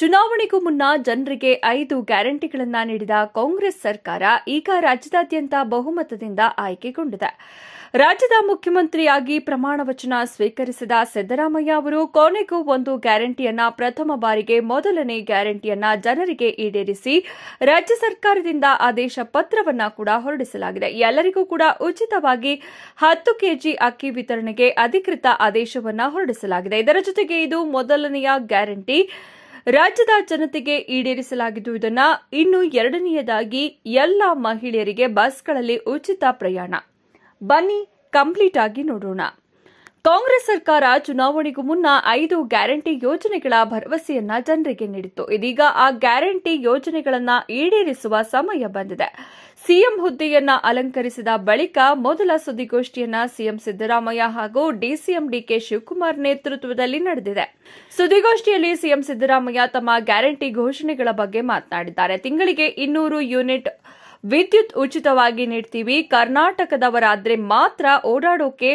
ಚುನಾವಣೆಗೂ ಮುನ್ನ ಜನರಿಗೆ ಐದು ಗ್ಯಾರಂಟಿಗಳನ್ನು ನೀಡಿದ ಕಾಂಗ್ರೆಸ್ ಸರ್ಕಾರ ಈಗ ರಾಜ್ಯದಾದ್ಯಂತ ಬಹುಮತದಿಂದ ಆಯ್ಕೆಗೊಂಡಿದೆ ರಾಜ್ಯದ ಮುಖ್ಯಮಂತ್ರಿಯಾಗಿ ಪ್ರಮಾಣ ವಚನ ಸ್ವೀಕರಿಸಿದ ಸಿದ್ದರಾಮಯ್ಯ ಅವರು ಕೊನೆಗೂ ಒಂದು ಗ್ಯಾರಂಟಿಯನ್ನ ಪ್ರಥಮ ಬಾರಿಗೆ ಮೊದಲನೇ ಗ್ಯಾರಂಟಿಯನ್ನ ಜನರಿಗೆ ಈಡೇರಿಸಿ ರಾಜ್ಯ ಸರ್ಕಾರದಿಂದ ಆದೇಶ ಪತ್ರವನ್ನ ಕೂಡ ಹೊರಡಿಸಲಾಗಿದೆ ಎಲ್ಲರಿಗೂ ಕೂಡ ಉಚಿತವಾಗಿ ಹತ್ತು ಕೆಜಿ ಅಕ್ಕಿ ವಿತರಣೆಗೆ ಅಧಿಕೃತ ಆದೇಶವನ್ನ ಹೊರಡಿಸಲಾಗಿದೆ ಇದರ ಜೊತೆಗೆ ಇದು ಮೊದಲನೆಯ ಗ್ಯಾರಂಟಿ ರಾಜ್ಯದ ಜನತೆಗೆ ಈಡೇರಿಸಲಾಗಿದ್ದು ಇದನ್ನ ಇನ್ನು ಎರಡನೆಯದಾಗಿ ಎಲ್ಲ ಮಹಿಳೆಯರಿಗೆ ಬಸ್ಗಳಲ್ಲಿ ಉಚಿತ ಪ್ರಯಾಣ ಬನ್ನಿ ಕಂಪ್ಲೀಟ್ ಆಗಿ ನೋಡೋಣ ಕಾಂಗ್ರೆಸ್ ಸರ್ಕಾರ ಚುನಾವಣೆಗೂ ಮುನ್ನ ಐದು ಗ್ಯಾರಂಟಿ ಯೋಜನೆಗಳ ಭರವಸೆಯನ್ನ ಜನರಿಗೆ ನೀಡಿತ್ತು ಇದೀಗ ಆ ಗ್ಯಾರಂಟಿ ಯೋಜನೆಗಳನ್ನ ಈಡೇರಿಸುವ ಸಮಯ ಬಂದಿದೆ ಸಿಎಂ ಹುದ್ದೆಯನ್ನ ಅಲಂಕರಿಸಿದ ಬಳಿಕ ಮೊದಲ ಸುದ್ದಿಗೋಷ್ಠಿಯನ್ನ ಸಿಎಂ ಸಿದ್ದರಾಮಯ್ಯ ಹಾಗೂ ಡಿಸಿಎಂ ಡಿಕೆ ಶಿವಕುಮಾರ್ ನೇತೃತ್ವದಲ್ಲಿ ನಡೆದಿದೆ ಸುದ್ದಿಗೋಷ್ಠಿಯಲ್ಲಿ ಸಿಎಂ ಸಿದ್ದರಾಮಯ್ಯ ತಮ್ಮ ಗ್ಯಾರಂಟಿ ಘೋಷಣೆಗಳ ಬಗ್ಗೆ ಮಾತನಾಡಿದ್ದಾರೆ ತಿಂಗಳಿಗೆ ಇನ್ನೂರು ಯೂನಿಟ್ ವಿದ್ಯುತ್ ಉಚಿತವಾಗಿ ನೀಡ್ತೀವಿ ಕರ್ನಾಟಕದವರಾದ್ರೆ ಮಾತ್ರ ಓಡಾಡೋಕೆ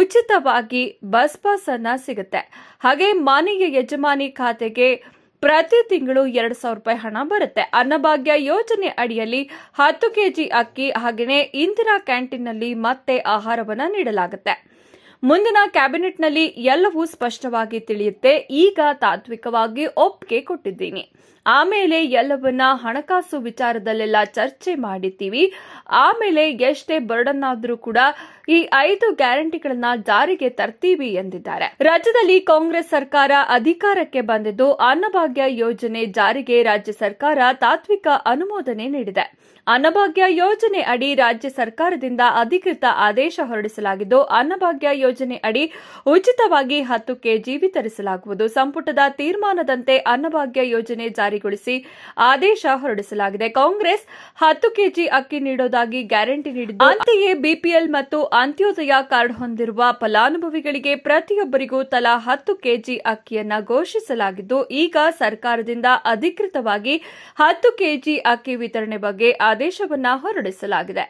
ಉಚಿತವಾಗಿ ಬಸ್ ಪಾಸ್ ಅನ್ನ ಸಿಗುತ್ತೆ ಹಾಗೆ ಮನೆಯ ಯಜಮಾನಿ ಖಾತೆಗೆ ಪ್ರತಿ ತಿಂಗಳು ಎರಡು ಸಾವಿರ ರೂಪಾಯಿ ಹಣ ಬರುತ್ತೆ ಅನ್ನಭಾಗ್ಯ ಯೋಜನೆ ಅಡಿಯಲ್ಲಿ ಹತ್ತು ಕೆಜಿ ಅಕ್ಕಿ ಹಾಗೆಯೇ ಇಂದಿರಾ ಕ್ಯಾಂಟೀನ್ನಲ್ಲಿ ಮತ್ತೆ ಆಹಾರವನ್ನು ನೀಡಲಾಗುತ್ತೆ ಮುಂದಿನ ಕ್ಯಾಬಿನೆಟ್ನಲ್ಲಿ ಎಲ್ಲವೂ ಸ್ಪಷ್ಟವಾಗಿ ತಿಳಿಯುತ್ತೆ ಈಗ ತಾತ್ವಿಕವಾಗಿ ಒಪ್ಪಿಗೆ ಕೊಟ್ಟಿದ್ದೀನಿ ಆಮೇಲೆ ಎಲ್ಲವನ್ನ ಹಣಕಾಸು ವಿಚಾರದಲ್ಲೆಲ್ಲ ಚರ್ಚೆ ಮಾಡಿದ್ದೀವಿ ಆಮೇಲೆ ಎಷ್ಟೇ ಬರ್ಡನ್ ಆದರೂ ಕೂಡ ಈ ಐದು ಗ್ಯಾರಂಟಿಗಳನ್ನ ಜಾರಿಗೆ ತರ್ತೀವಿ ಎಂದಿದ್ದಾರೆ ರಾಜ್ಯದಲ್ಲಿ ಕಾಂಗ್ರೆಸ್ ಸರ್ಕಾರ ಅಧಿಕಾರಕ್ಕೆ ಬಂದಿದ್ದು ಅನ್ನಭಾಗ್ಯ ಯೋಜನೆ ಜಾರಿಗೆ ರಾಜ್ಯ ಸರ್ಕಾರ ತಾತ್ವಿಕ ಅನುಮೋದನೆ ನೀಡಿದೆ ಅನ್ನಭಾಗ್ಯ ಯೋಜನೆ ಅಡಿ ರಾಜ್ಯ ಸರ್ಕಾರದಿಂದ ಅಧಿಕೃತ ಆದೇಶ ಹೊರಡಿಸಲಾಗಿದ್ದು ಅನ್ನಭಾಗ್ಯ ಯೋಜನೆ ಅಡಿ ಉಚಿತವಾಗಿ ಹತ್ತು ಕೆಜಿ ವಿತರಿಸಲಾಗುವುದು ಸಂಪುಟದ ತೀರ್ಮಾನದಂತೆ ಅನ್ನಭಾಗ್ಯ ಯೋಜನೆ ಜಾರಿಗೊಳಿಸಿ ಆದೇಶ ಹೊರಡಿಸಲಾಗಿದೆ ಕಾಂಗ್ರೆಸ್ ಹತ್ತು ಕೆಜಿ ಅಕ್ಕಿ ನೀಡೋದಾಗಿ ಗ್ಯಾರಂಟಿ ನೀಡಿದ್ದು ಅಂತೆಯೇ ಬಿಪಿಎಲ್ ಮತ್ತು ಅಂತ್ಯೋದಯ ಕಾರ್ಡ್ ಹೊಂದಿರುವ ಫಲಾನುಭವಿಗಳಿಗೆ ಪ್ರತಿಯೊಬ್ಬರಿಗೂ ತಲಾ ಹತ್ತು ಕೆಜಿ ಅಕ್ಕಿಯನ್ನು ಘೋಷಿಸಲಾಗಿದ್ದು ಈಗ ಸರ್ಕಾರದಿಂದ ಅಧಿಕೃತವಾಗಿ ಹತ್ತು ಕೆಜಿ ಅಕ್ಕಿ ವಿತರಣೆ ಬಗ್ಗೆ ಆದೇಶವನ್ನು ಹೊರಡಿಸಲಾಗಿದೆ